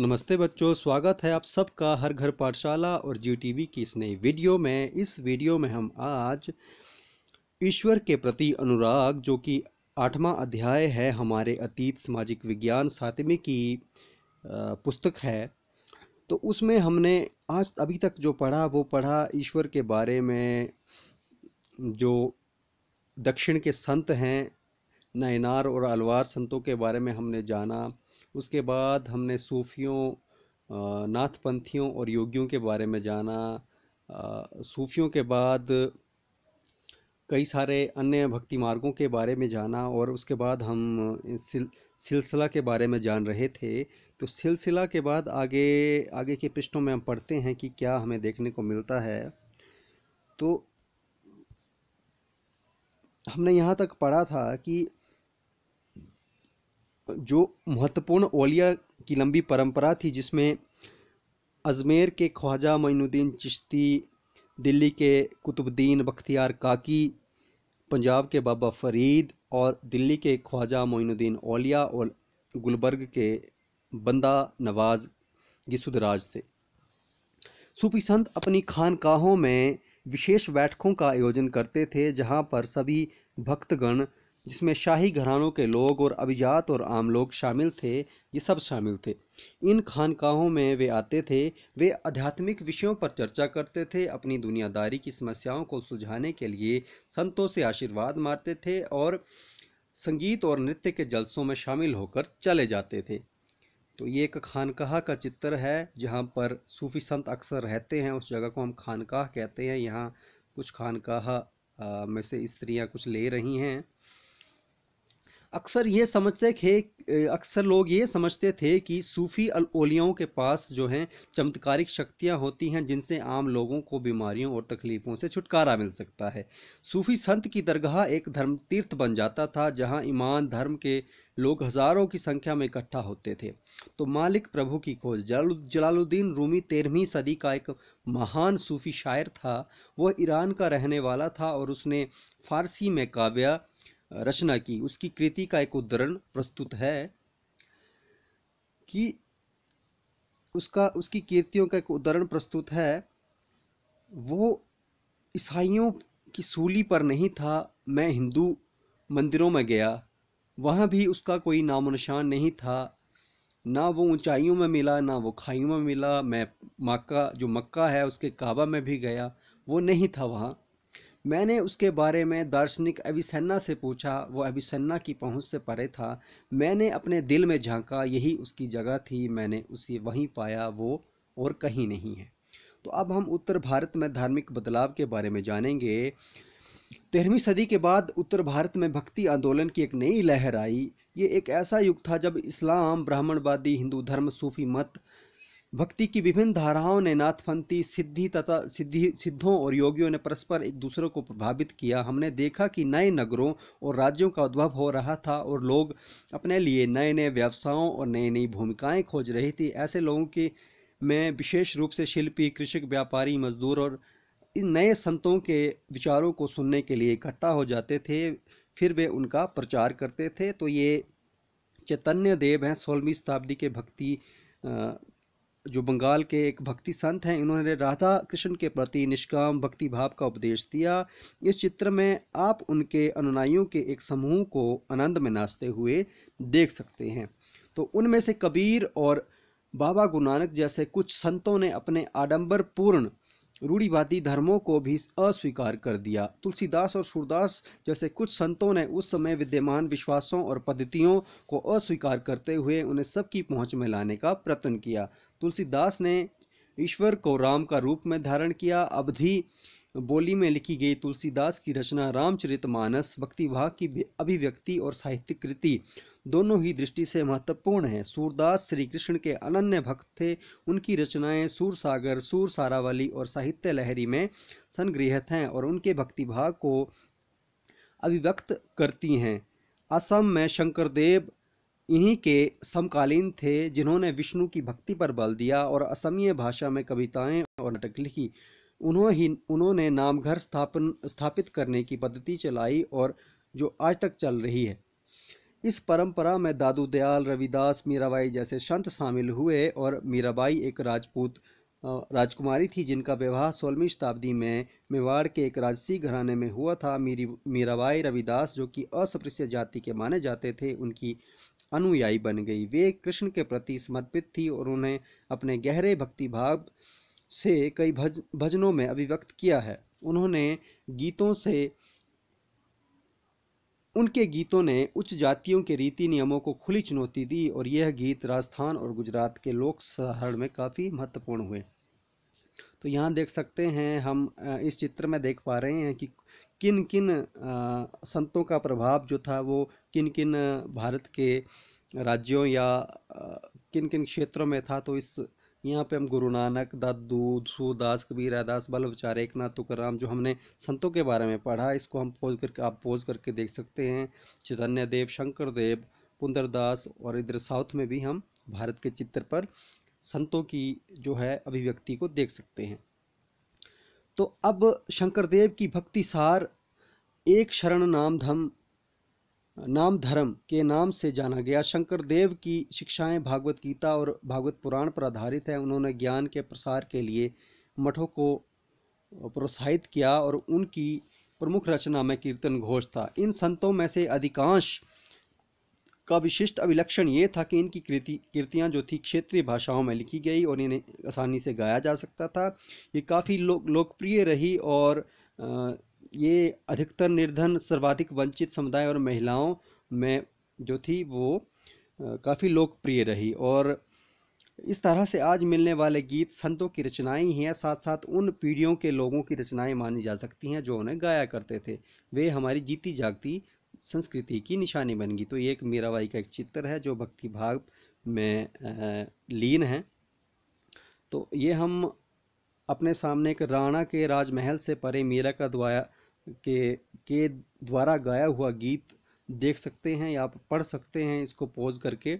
नमस्ते बच्चों स्वागत है आप सबका हर घर पाठशाला और जी वी की इस नई वीडियो में इस वीडियो में हम आज ईश्वर के प्रति अनुराग जो कि आठवां अध्याय है हमारे अतीत सामाजिक विज्ञान सातवें की पुस्तक है तो उसमें हमने आज अभी तक जो पढ़ा वो पढ़ा ईश्वर के बारे में जो दक्षिण के संत हैं नैनार और अलवार संतों के बारे में हमने जाना उसके बाद हमने सूफियों नाथपंथियों और योगियों के बारे में जाना सूफियों के बाद कई सारे अन्य भक्ति मार्गों के बारे में जाना और उसके बाद हम सिल, सिलसिला के बारे में जान रहे थे तो सिलसिला के बाद आगे आगे के पृष्ठों में हम पढ़ते हैं कि क्या हमें देखने को मिलता है तो हमने यहाँ तक पढ़ा था कि जो महत्वपूर्ण ओलिया की लंबी परंपरा थी जिसमें अजमेर के ख्वाजा मोनुद्दीन चिश्ती दिल्ली के कुतुबुद्दीन बख्तियार काकी पंजाब के बाबा फरीद और दिल्ली के ख्वाजा मोनुद्दीन ओलिया और गुलबर्ग के बंदा नवाज गिसुदराज थे सूफी संत अपनी खानकाहों में विशेष बैठकों का आयोजन करते थे जहां पर सभी भक्तगण जिसमें शाही घरानों के लोग और अभिजात और आम लोग शामिल थे ये सब शामिल थे इन खानकाहों में वे आते थे वे आध्यात्मिक विषयों पर चर्चा करते थे अपनी दुनियादारी की समस्याओं को सुलझाने के लिए संतों से आशीर्वाद मारते थे और संगीत और नृत्य के जलसों में शामिल होकर चले जाते थे तो ये एक खानकाह का चित्र है जहाँ पर सूफी संत अक्सर रहते हैं उस जगह को हम खानकाह कहते हैं यहाँ कुछ खानकाह में से स्त्रियाँ कुछ ले रही हैं अक्सर ये समझते थे अक्सर लोग ये समझते थे कि सूफ़ी ओलियाओं के पास जो हैं चमत्कारिक शक्तियाँ होती हैं जिनसे आम लोगों को बीमारियों और तकलीफ़ों से छुटकारा मिल सकता है सूफ़ी संत की दरगाह एक धर्म तीर्थ बन जाता था जहाँ ईमान धर्म के लोग हज़ारों की संख्या में इकट्ठा होते थे तो मालिक प्रभु की खोज जलालुद्दीन रूमी तेरहवीं सदी का एक महान सूफ़ी शायर था वह ईरान का रहने वाला था और उसने फारसी में काव्य रचना की उसकी कृति का एक उदाहरण प्रस्तुत है कि उसका उसकी कीर्तियों का एक उदाहरण प्रस्तुत है वो ईसाइयों की सूली पर नहीं था मैं हिंदू मंदिरों में गया वहाँ भी उसका कोई नामो निशान नहीं था ना वो ऊंचाइयों में मिला ना वो खाइयों में मिला मैं मक्का जो मक्का है उसके काबा में भी गया वो नहीं था वहाँ मैंने उसके बारे में दार्शनिक अभिसन्ना से पूछा वो अभिसन्ना की पहुंच से परे था मैंने अपने दिल में झांका यही उसकी जगह थी मैंने उसे वहीं पाया वो और कहीं नहीं है तो अब हम उत्तर भारत में धार्मिक बदलाव के बारे में जानेंगे तेरहवीं सदी के बाद उत्तर भारत में भक्ति आंदोलन की एक नई लहर आई ये एक ऐसा युग था जब इस्लाम ब्राह्मणवादी हिंदू धर्म सूफी मत भक्ति की विभिन्न धाराओं ने नाथपंथी सिद्धि तथा सिद्धि सिद्धों और योगियों ने परस्पर एक दूसरे को प्रभावित किया हमने देखा कि नए नगरों और राज्यों का उद्भव हो रहा था और लोग अपने लिए नए नए व्यवसायों और नई नई भूमिकाएं खोज रही थी ऐसे लोगों के में विशेष रूप से शिल्पी कृषक व्यापारी मजदूर और इन नए संतों के विचारों को सुनने के लिए इकट्ठा हो जाते थे फिर वे उनका प्रचार करते थे तो ये चैतन्य देव हैं सोलहवीं शताब्दी के भक्ति जो बंगाल के एक भक्ति संत हैं इन्होंने राधा कृष्ण के प्रति निष्काम भक्ति भाव का उपदेश दिया इस चित्र में आप उनके अनुनायों के एक समूह को आनंद में नाचते हुए देख सकते हैं तो उनमें से कबीर और बाबा गुरु नानक जैसे कुछ संतों ने अपने आडंबरपूर्ण रूढ़ीवादी धर्मों को भी अस्वीकार कर दिया तुलसीदास और सूरदास जैसे कुछ संतों ने उस समय विद्यमान विश्वासों और पद्धतियों को अस्वीकार करते हुए उन्हें सबकी पहुंच में लाने का प्रयत्न किया तुलसीदास ने ईश्वर को राम का रूप में धारण किया अवधि बोली में लिखी गई तुलसीदास की रचना रामचरित मानस भक्तिभाग की अभिव्यक्ति और साहित्यिक कृति दोनों ही दृष्टि से महत्वपूर्ण है सूरदास श्री कृष्ण के अनन्य भक्त थे उनकी रचनाएं सूर सागर सूर सारावली और साहित्य लहरी में संगृहित हैं और उनके भक्तिभाग को अभिव्यक्त करती हैं असम में शंकरदेव इन्हीं के समकालीन थे जिन्होंने विष्णु की भक्ति पर बल दिया और असमीय भाषा में कविताएं और नाटक लिखी उन्होंने नामघर स्थापन स्थापित करने की पद्धति चलाई और जो आज तक चल रही है इस परंपरा में दादू दयाल रविदास मीराबाई जैसे संत शामिल हुए और मीराबाई एक राजपूत राजकुमारी थी जिनका विवाह सोलहवीं शताब्दी में मेवाड़ के एक राजसी घराने में हुआ था मीरी मीराबाई रविदास जो कि अस्पृश्य जाति के माने जाते थे उनकी अनुयायी बन गई वे कृष्ण के प्रति समर्पित थी और उन्हें अपने गहरे भक्तिभाव से कई भज भजनों में अभिव्यक्त किया है उन्होंने गीतों से उनके गीतों ने उच्च जातियों के रीति नियमों को खुली चुनौती दी और यह गीत राजस्थान और गुजरात के लोक सहरण में काफ़ी महत्वपूर्ण हुए तो यहाँ देख सकते हैं हम इस चित्र में देख पा रहे हैं कि किन किन संतों का प्रभाव जो था वो किन किन भारत के राज्यों या किन किन क्षेत्रों में था तो इस यहाँ पे हम गुरु नानक दादू सूरदास कबीर विचार एक नाथ तुकाराम जो हमने संतों के बारे में पढ़ा इसको हम पोज करके आप पोज करके देख सकते हैं चैतन्य देव शंकर देव पुंदरदास और इधर साउथ में भी हम भारत के चित्र पर संतों की जो है अभिव्यक्ति को देख सकते हैं तो अब शंकरदेव की भक्ति सार एक शरण नाम धम नाम धर्म के नाम से जाना गया शंकर देव की शिक्षाएं भागवत गीता और भागवत पुराण पर आधारित हैं उन्होंने ज्ञान के प्रसार के लिए मठों को प्रोत्साहित किया और उनकी प्रमुख रचना में कीर्तन घोष था इन संतों में से अधिकांश का विशिष्ट अभिलक्षण ये था कि इनकी कृति कृतियाँ जो थी क्षेत्रीय भाषाओं में लिखी गई और इन्हें आसानी से गाया जा सकता था ये काफ़ी लो, लोकप्रिय रही और आ, ये अधिकतर निर्धन सर्वाधिक वंचित समुदाय और महिलाओं में जो थी वो काफ़ी लोकप्रिय रही और इस तरह से आज मिलने वाले गीत संतों की रचनाएं ही हैं साथ साथ उन पीढ़ियों के लोगों की रचनाएं मानी जा सकती हैं जो उन्हें गाया करते थे वे हमारी जीती जागती संस्कृति की निशानी बन गई तो ये एक मीराबाई का एक चित्र है जो भक्ति भाग में लीन है तो ये हम अपने सामने एक राणा के राजमहल से परे मीरा का द्वारा के के द्वारा गाया हुआ गीत देख सकते हैं या आप पढ़ सकते हैं इसको पॉज करके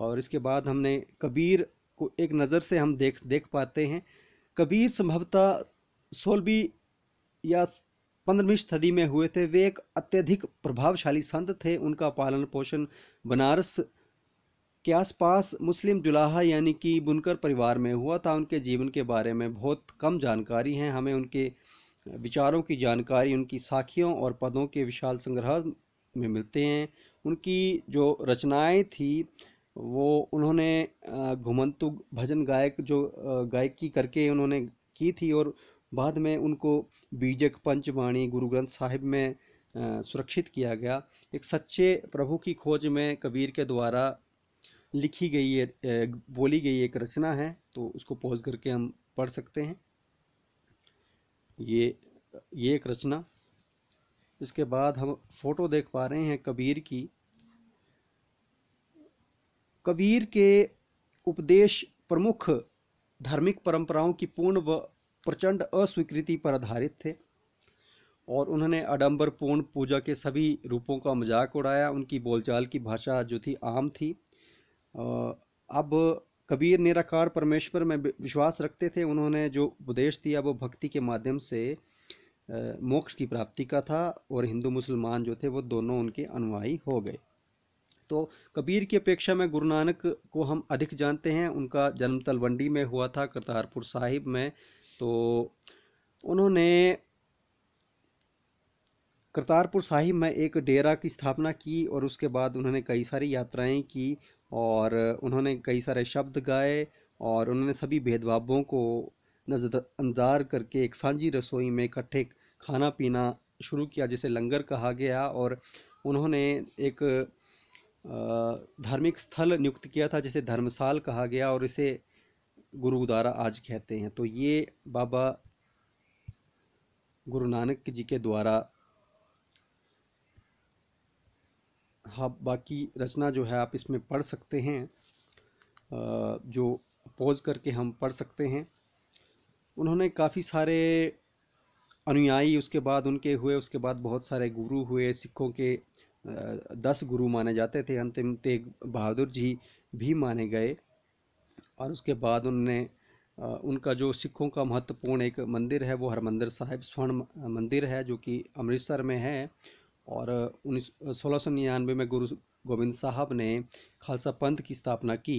और इसके बाद हमने कबीर को एक नज़र से हम देख देख पाते हैं कबीर संभवतः सोलहवीं या पंद्रहवीं सदी में हुए थे वे एक अत्यधिक प्रभावशाली संत थे उनका पालन पोषण बनारस के आसपास मुस्लिम जुलाहा यानी कि बुनकर परिवार में हुआ था उनके जीवन के बारे में बहुत कम जानकारी है हमें उनके विचारों की जानकारी उनकी साखियों और पदों के विशाल संग्रह में मिलते हैं उनकी जो रचनाएं थी वो उन्होंने घुमंतु भजन गायक जो गायकी करके उन्होंने की थी और बाद में उनको बीजक पंचवाणी गुरु ग्रंथ साहिब में सुरक्षित किया गया एक सच्चे प्रभु की खोज में कबीर के द्वारा लिखी गई बोली गई एक रचना है तो उसको पॉज करके हम पढ़ सकते हैं ये ये एक रचना इसके बाद हम फोटो देख पा रहे हैं कबीर की कबीर के उपदेश प्रमुख धार्मिक परंपराओं की पूर्ण व प्रचंड अस्वीकृति पर आधारित थे और उन्होंने पूर्ण पूजा के सभी रूपों का मजाक उड़ाया उनकी बोलचाल की भाषा जो थी आम थी अब कबीर निराकार परमेश्वर में विश्वास रखते थे उन्होंने जो उपदेश दिया वो भक्ति के माध्यम से मोक्ष की प्राप्ति का था और हिंदू मुसलमान जो थे वो दोनों उनके अनुयायी हो गए तो कबीर की अपेक्षा में गुरु नानक को हम अधिक जानते हैं उनका जन्म तलवंडी में हुआ था करतारपुर साहिब में तो उन्होंने करतारपुर साहिब में एक डेरा की स्थापना की और उसके बाद उन्होंने कई सारी यात्राएं की और उन्होंने कई सारे शब्द गाए और उन्होंने सभी भेदभावों को नज़रअंदाज करके एक साझी रसोई में इकट्ठे खाना पीना शुरू किया जिसे लंगर कहा गया और उन्होंने एक धार्मिक स्थल नियुक्त किया था जिसे धर्मशाल कहा गया और इसे गुरुद्वारा आज कहते हैं तो ये बाबा गुरु नानक जी के द्वारा हाँ बाकी रचना जो है आप इसमें पढ़ सकते हैं जो पॉज करके हम पढ़ सकते हैं उन्होंने काफ़ी सारे अनुयायी उसके बाद उनके हुए उसके बाद बहुत सारे गुरु हुए सिखों के दस गुरु माने जाते थे अंतिम तेग बहादुर जी भी माने गए और उसके बाद उनने उनका जो सिखों का महत्वपूर्ण एक मंदिर है वो हरमंदिर साहिब स्वर्ण मंदिर है जो कि अमृतसर में है और उन्नीस सोलह सौ निन्यानवे में गुरु गोविंद साहब ने खालसा पंथ की स्थापना की